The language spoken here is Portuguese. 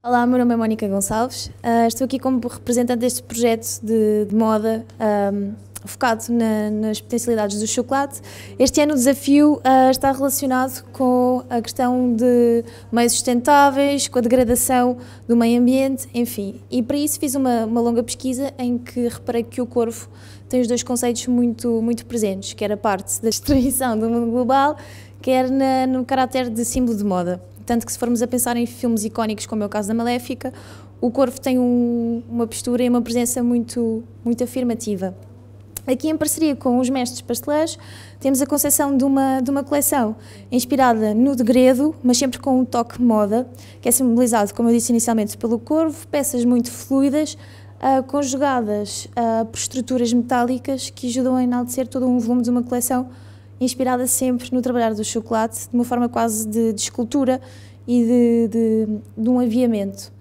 Olá, meu nome é Mónica Gonçalves. Uh, estou aqui como representante deste projeto de, de moda um, ah, focado na, nas potencialidades do chocolate. Este ano o desafio uh, está relacionado com a questão de meios sustentáveis, com a degradação do meio ambiente, enfim. E para isso fiz uma, uma longa pesquisa em que reparei que o corvo tem os dois conceitos muito, muito presentes, que era a parte da destruição do mundo global, quer na, no caráter de símbolo de moda. Tanto que se formos a pensar em filmes icónicos, como é o caso da Maléfica, o Corvo tem um, uma postura e uma presença muito, muito afirmativa. Aqui, em parceria com os mestres pastelãs, temos a concepção de uma, de uma coleção inspirada no degredo, mas sempre com um toque moda, que é simbolizado, como eu disse inicialmente, pelo corvo, peças muito fluidas, uh, ah, conjugadas uh, por estruturas metálicas que ajudam a enaltecer todo um volume de uma coleção inspirada sempre no trabalhar do chocolate, de uma forma quase de, de escultura e de, de, de um aviamento.